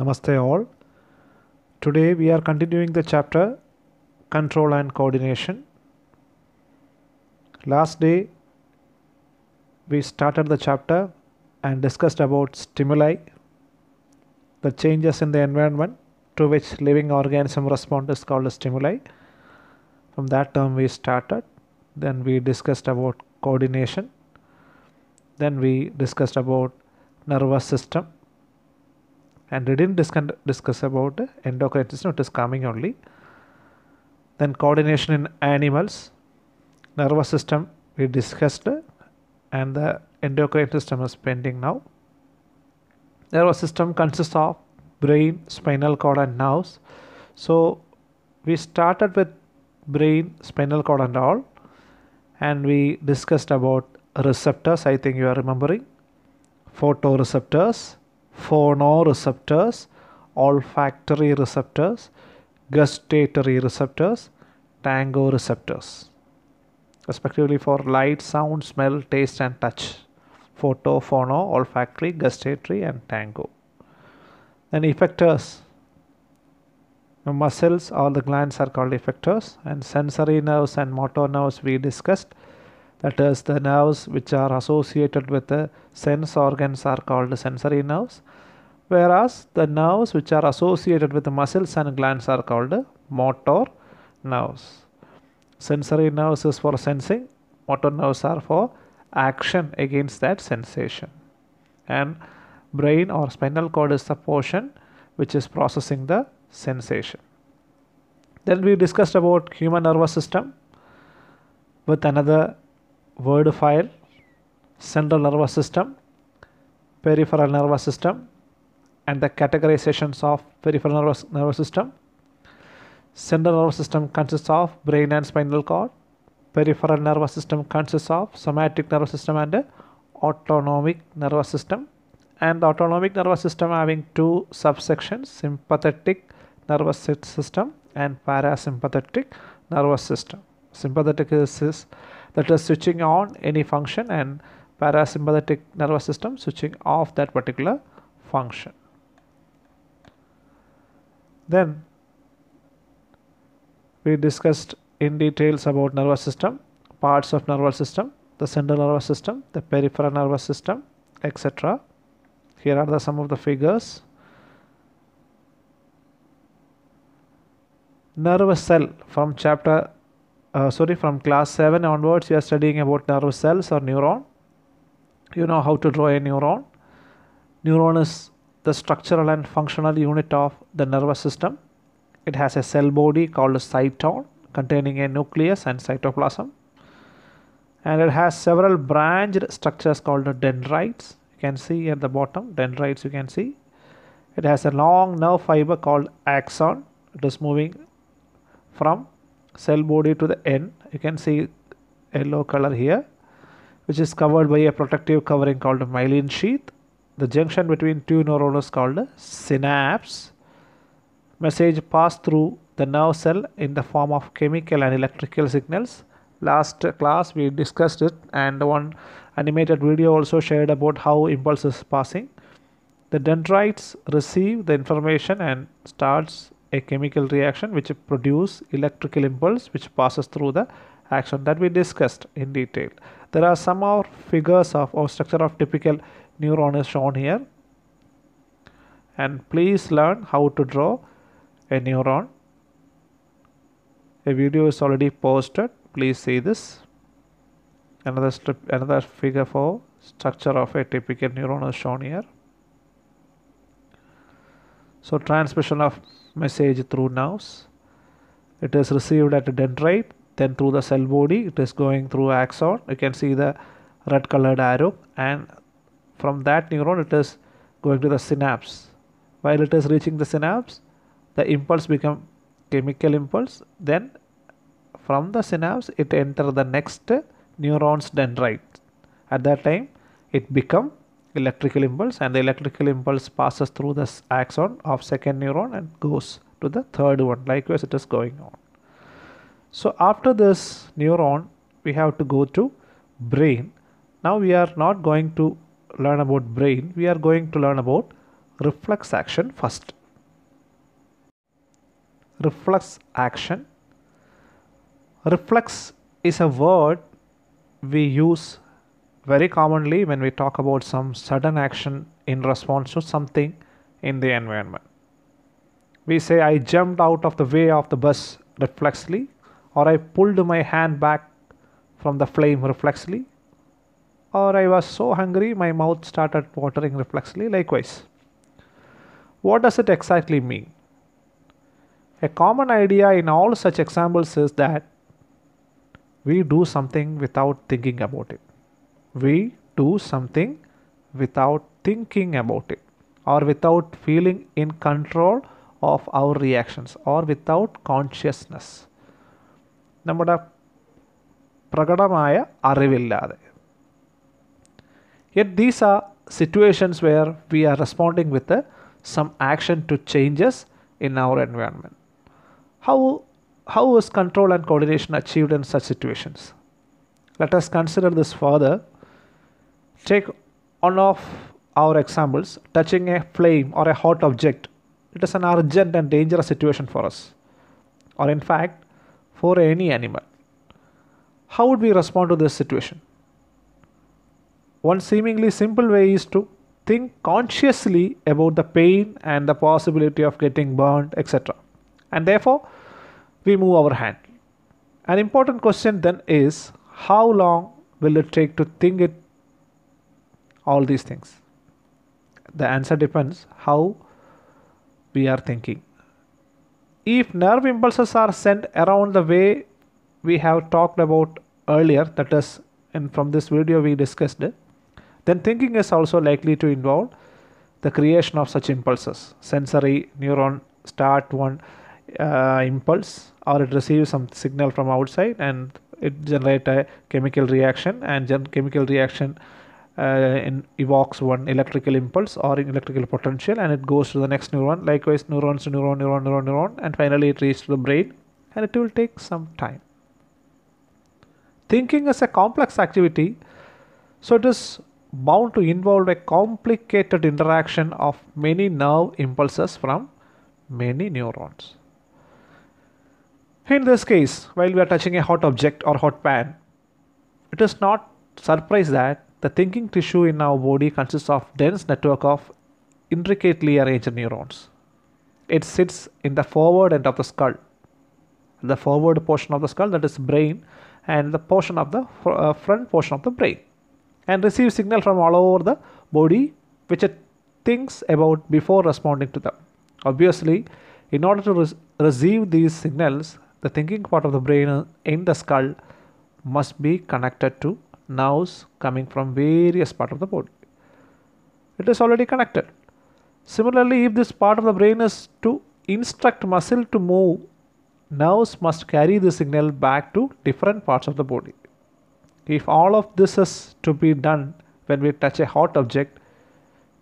Namaste all. Today we are continuing the chapter Control and Coordination. Last day we started the chapter and discussed about stimuli, the changes in the environment to which living organism respond is called stimuli. From that term we started. Then we discussed about coordination. Then we discussed about nervous system and we didn't discuss, discuss about endocrine system it is coming only then coordination in animals nervous system we discussed and the endocrine system is pending now nervous system consists of brain spinal cord and nerves so we started with brain spinal cord and all and we discussed about receptors i think you are remembering photoreceptors phonoreceptors, olfactory receptors, gustatory receptors, tango receptors, respectively for light, sound, smell, taste and touch. Photo, phono, olfactory, gustatory and tango. Then effectors. The muscles All the glands are called effectors and sensory nerves and motor nerves we discussed that is the nerves which are associated with the sense organs are called sensory nerves whereas the nerves which are associated with the muscles and glands are called motor nerves sensory nerves is for sensing motor nerves are for action against that sensation and brain or spinal cord is the portion which is processing the sensation then we discussed about human nervous system with another word file, central nervous system, peripheral nervous system, and the categorizations of peripheral nervous, nervous system. Central nervous system consists of brain and spinal cord. Peripheral nervous system consists of somatic nervous system and autonomic nervous system. And the autonomic nervous system having two subsections, sympathetic nervous system and parasympathetic nervous system. Sympathetic is, is that is switching on any function and parasympathetic nervous system switching off that particular function. Then we discussed in details about nervous system, parts of nervous system, the central nervous system, the peripheral nervous system, etc. Here are the some of the figures. Nervous cell from chapter uh, sorry from class 7 onwards we are studying about nerve cells or neuron you know how to draw a neuron neuron is the structural and functional unit of the nervous system it has a cell body called cyton containing a nucleus and cytoplasm and it has several branched structures called dendrites you can see at the bottom dendrites you can see it has a long nerve fiber called axon it is moving from cell body to the end you can see yellow color here which is covered by a protective covering called myelin sheath the junction between two neurons is called synapse message passed through the nerve cell in the form of chemical and electrical signals last class we discussed it and one animated video also shared about how impulse is passing the dendrites receive the information and starts a chemical reaction which produce electrical impulse which passes through the action that we discussed in detail. There are some more figures of or structure of typical neuron is shown here and please learn how to draw a neuron. A video is already posted please see this. Another strip another figure for structure of a typical neuron is shown here. So transmission of message through nerves. It is received at the dendrite, then through the cell body, it is going through axon. You can see the red colored arrow, and from that neuron, it is going to the synapse. While it is reaching the synapse, the impulse become chemical impulse. Then from the synapse, it enter the next neuron's dendrite. At that time, it become electrical impulse and the electrical impulse passes through the axon of second neuron and goes to the third one likewise it is going on so after this neuron we have to go to brain now we are not going to learn about brain we are going to learn about reflex action first reflex action reflex is a word we use very commonly when we talk about some sudden action in response to something in the environment. We say, I jumped out of the way of the bus reflexly, or I pulled my hand back from the flame reflexly, or I was so hungry my mouth started watering reflexly, likewise. What does it exactly mean? A common idea in all such examples is that we do something without thinking about it we do something without thinking about it or without feeling in control of our reactions or without consciousness നമ്മുടെ പ്രകടമായ അറിവില്ലാതെ yet these are situations where we are responding with some action to changes in our environment how how is control and coordination achieved in such situations let us consider this father Take one of our examples, touching a flame or a hot object. It is an urgent and dangerous situation for us, or in fact, for any animal. How would we respond to this situation? One seemingly simple way is to think consciously about the pain and the possibility of getting burned, etc. And therefore, we move our hand. An important question then is how long will it take to think it all these things the answer depends how we are thinking if nerve impulses are sent around the way we have talked about earlier that is and from this video we discussed it, then thinking is also likely to involve the creation of such impulses sensory neuron start one uh, impulse or it receives some signal from outside and it generate a chemical reaction and chemical reaction and uh, evokes one electrical impulse or electrical potential and it goes to the next neuron likewise neurons to neuron neuron neuron neuron and finally it reaches the brain and it will take some time thinking is a complex activity so it is bound to involve a complicated interaction of many nerve impulses from many neurons. In this case, while we are touching a hot object or hot pan, it is not surprise that the thinking tissue in our body consists of dense network of intricately arranged neurons. It sits in the forward end of the skull, the forward portion of the skull that is brain and the portion of the uh, front portion of the brain and receives signal from all over the body which it thinks about before responding to them. Obviously, in order to re- receive these signals, the thinking part of the brain in the skull must be connected to Nerves coming from various part of the body. It is already connected. Similarly, if this part of the brain is to instruct muscle to move, nerves must carry the signal back to different parts of the body. If all of this is to be done when we touch a hot object,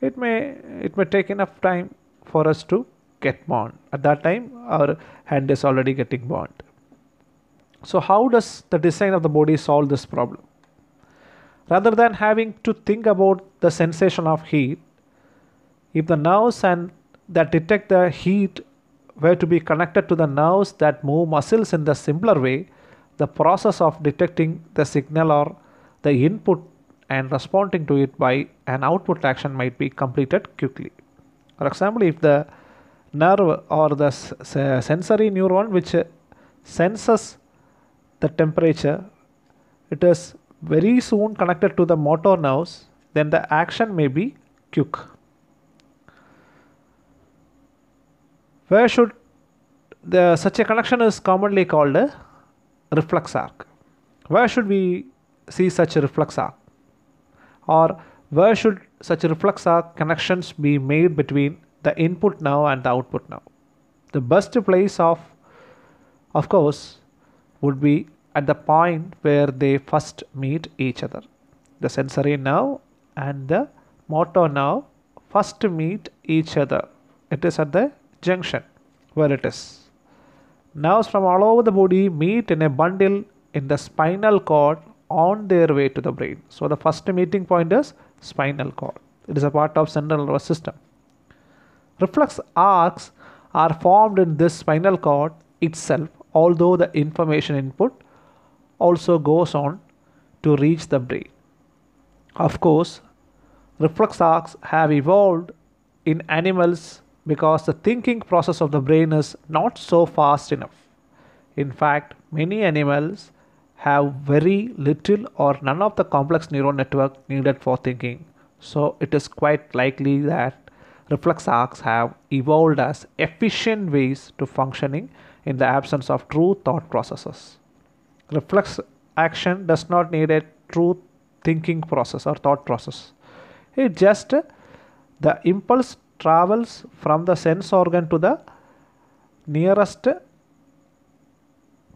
it may it may take enough time for us to get burned. At that time, our hand is already getting burned. So, how does the design of the body solve this problem? Rather than having to think about the sensation of heat, if the nerves and that detect the heat were to be connected to the nerves that move muscles in the simpler way, the process of detecting the signal or the input and responding to it by an output action might be completed quickly. For example, if the nerve or the sensory neuron which senses the temperature, it is very soon connected to the motor nerves, then the action may be quick. Where should the such a connection is commonly called a reflex arc. Where should we see such a reflex arc? Or where should such reflex arc connections be made between the input now and the output now? The best place of of course would be at the point where they first meet each other. The sensory nerve and the motor nerve first meet each other. It is at the junction where it is. Nerves from all over the body meet in a bundle in the spinal cord on their way to the brain. So the first meeting point is spinal cord. It is a part of central nervous system. Reflex arcs are formed in this spinal cord itself although the information input also goes on to reach the brain. Of course, reflex arcs have evolved in animals because the thinking process of the brain is not so fast enough. In fact, many animals have very little or none of the complex neural network needed for thinking. So it is quite likely that reflex arcs have evolved as efficient ways to functioning in the absence of true thought processes reflex action does not need a true thinking process or thought process it just the impulse travels from the sense organ to the nearest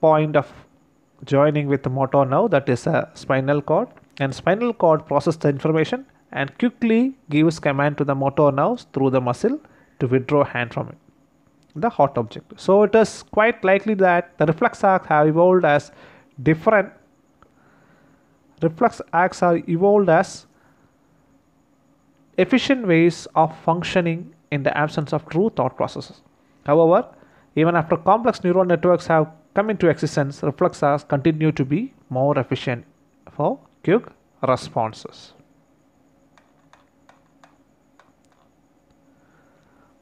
point of joining with the motor nerve that is a spinal cord and spinal cord process the information and quickly gives command to the motor nerves through the muscle to withdraw hand from it the hot object so it is quite likely that the reflex arcs have evolved as different reflex acts are evolved as efficient ways of functioning in the absence of true thought processes. However, even after complex neural networks have come into existence, reflexes continue to be more efficient for quick responses.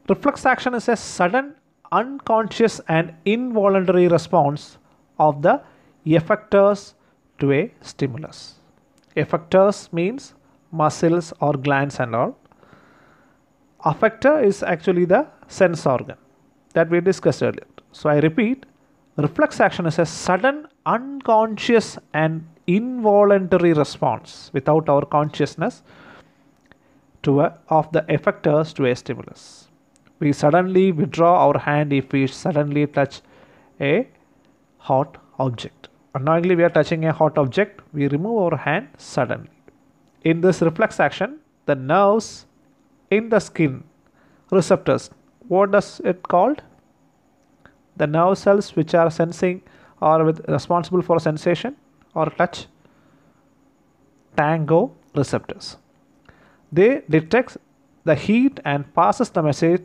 Reflex action is a sudden, unconscious, and involuntary response of the effectors to a stimulus. Effectors means muscles or glands and all. Affector is actually the sense organ that we discussed earlier. So I repeat, reflex action is a sudden unconscious and involuntary response without our consciousness to a, of the effectors to a stimulus. We suddenly withdraw our hand if we suddenly touch a hot object unknowingly we are touching a hot object, we remove our hand suddenly. In this reflex action, the nerves in the skin receptors, what does it called? The nerve cells which are sensing or with, responsible for sensation or touch, tango receptors. They detect the heat and passes the message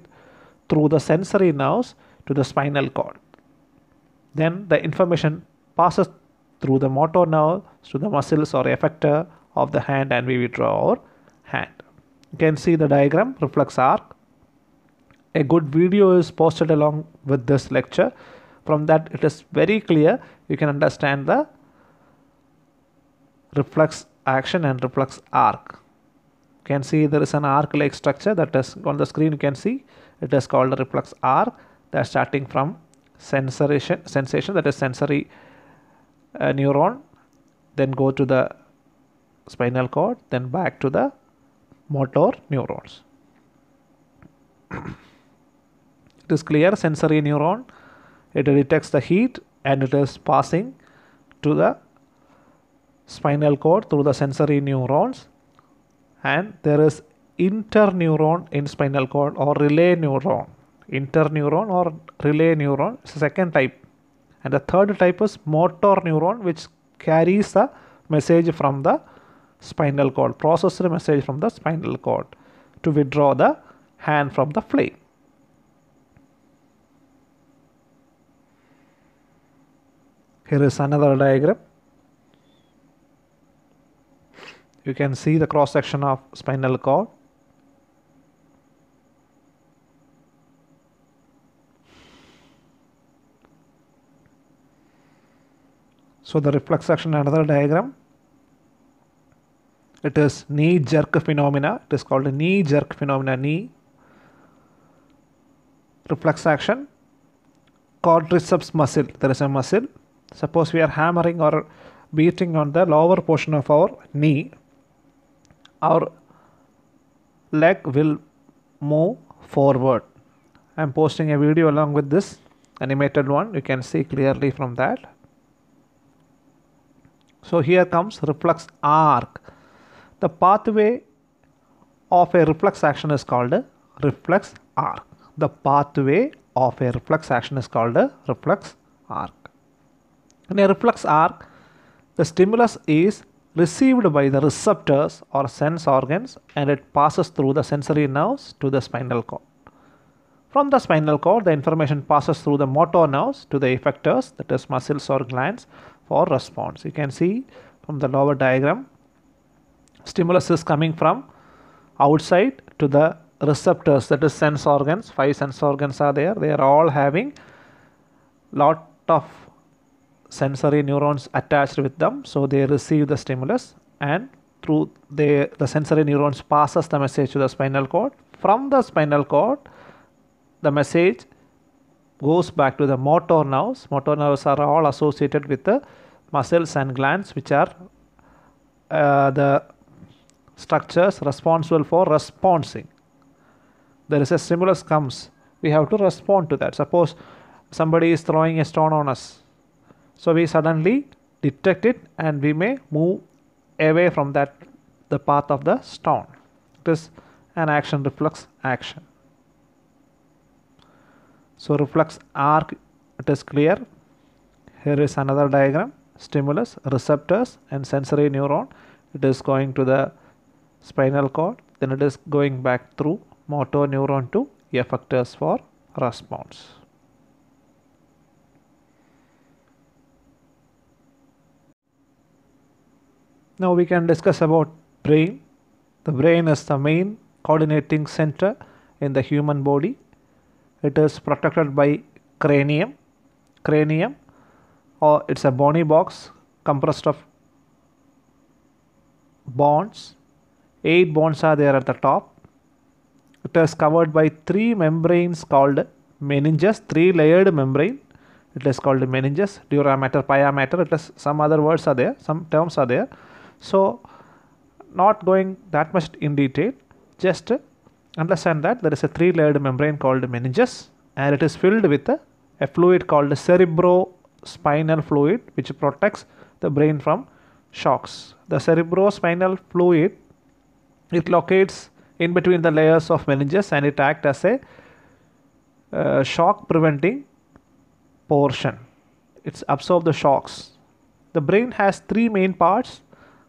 through the sensory nerves to the spinal cord. Then the information passes through the motor nerve to the muscles or effector of the hand and we withdraw our hand. You can see the diagram reflex arc. A good video is posted along with this lecture. From that it is very clear you can understand the reflex action and reflex arc. You can see there is an arc like structure that is on the screen you can see it is called a reflex arc that starting from sensation sensation that is sensory neuron then go to the spinal cord then back to the motor neurons it is clear sensory neuron it detects the heat and it is passing to the spinal cord through the sensory neurons and there is interneuron in spinal cord or relay neuron interneuron or relay neuron second type and the third type is motor neuron which carries the message from the spinal cord, processes the message from the spinal cord to withdraw the hand from the flame. Here is another diagram. You can see the cross section of spinal cord So the reflex action another diagram. It is knee jerk phenomena. It is called knee jerk phenomena. Knee reflex action. Quadriceps muscle. There is a muscle. Suppose we are hammering or beating on the lower portion of our knee. Our leg will move forward. I am posting a video along with this animated one. You can see clearly from that. So here comes reflex arc. The pathway of a reflex action is called a reflex arc. The pathway of a reflex action is called a reflex arc. In a reflex arc, the stimulus is received by the receptors or sense organs and it passes through the sensory nerves to the spinal cord. From the spinal cord, the information passes through the motor nerves to the effectors, that is muscles or glands, for response you can see from the lower diagram stimulus is coming from outside to the receptors that is sense organs five sense organs are there they are all having lot of sensory neurons attached with them so they receive the stimulus and through the the sensory neurons passes the message to the spinal cord from the spinal cord the message goes back to the motor nerves. Motor nerves are all associated with the muscles and glands which are uh, the structures responsible for responding. There is a stimulus comes. We have to respond to that. Suppose somebody is throwing a stone on us. So we suddenly detect it and we may move away from that the path of the stone. It is an action reflex action. So reflex arc it is clear. Here is another diagram stimulus receptors and sensory neuron. It is going to the spinal cord then it is going back through motor neuron to effectors for response. Now we can discuss about brain. The brain is the main coordinating center in the human body it is protected by cranium cranium or it's a bony box compressed of bones. eight bones are there at the top it is covered by three membranes called meninges three layered membrane it is called meninges dura mater pia mater it is some other words are there some terms are there so not going that much in detail just understand that there is a three layered membrane called meninges and it is filled with a, a fluid called cerebrospinal fluid which protects the brain from shocks. The cerebrospinal fluid it locates in between the layers of meninges and it acts as a uh, shock preventing portion. It absorbs the shocks. The brain has three main parts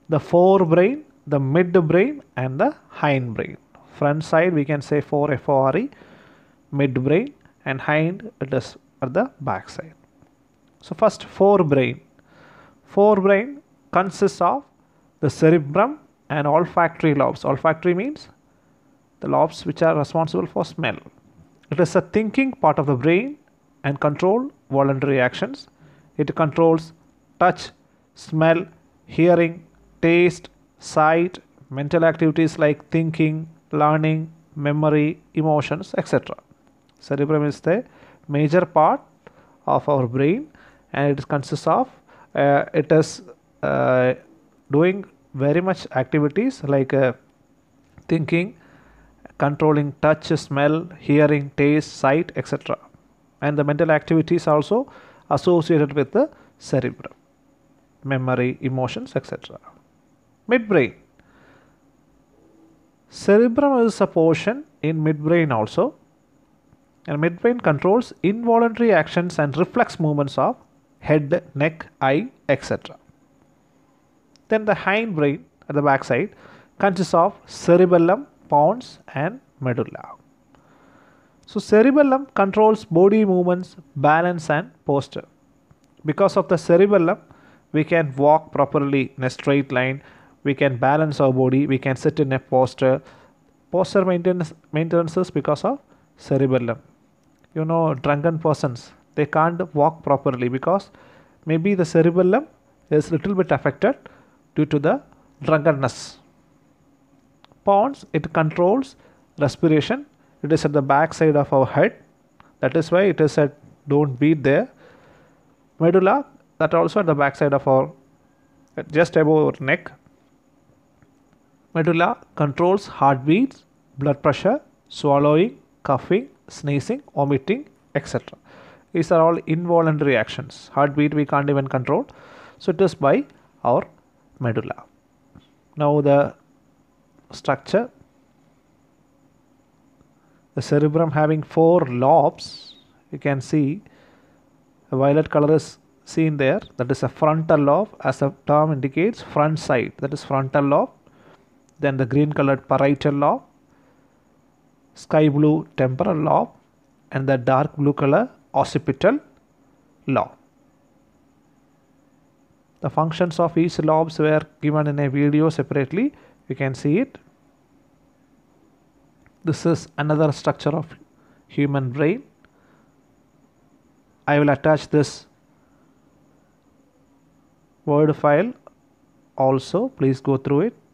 the forebrain, the midbrain and the hindbrain front side we can say 4 FORE midbrain and hind it is at the back side so first forebrain forebrain consists of the cerebrum and olfactory lobes olfactory means the lobes which are responsible for smell it is a thinking part of the brain and control voluntary actions it controls touch smell hearing taste sight mental activities like thinking learning, memory, emotions, etc. Cerebrum is the major part of our brain and it consists of uh, it is uh, doing very much activities like uh, thinking, controlling touch, smell, hearing, taste, sight, etc. And the mental activities also associated with the cerebrum, memory, emotions, etc. Midbrain Cerebrum is a portion in midbrain also and midbrain controls involuntary actions and reflex movements of head, neck, eye, etc. Then the hindbrain at the backside consists of cerebellum, pons and medulla. So cerebellum controls body movements, balance and posture. Because of the cerebellum, we can walk properly in a straight line we can balance our body, we can sit in a posture. Posture maintenance maintenances because of cerebellum. You know, drunken persons, they can't walk properly because maybe the cerebellum is little bit affected due to the drunkenness. Pons, it controls respiration. It is at the back side of our head. That is why it is said don't beat there. Medulla, that also at the back side of our, just above our neck. Medulla controls heartbeats, blood pressure, swallowing, coughing, sneezing, vomiting, etc. These are all involuntary actions. Heartbeat we can't even control. So it is by our medulla. Now the structure. The cerebrum having four lobes. You can see a violet color is seen there. That is a frontal lobe as the term indicates front side. That is frontal lobe then the green colored parietal lobe, sky blue temporal lobe and the dark blue color occipital lobe. The functions of each lobes were given in a video separately, you can see it. This is another structure of human brain. I will attach this word file also please go through it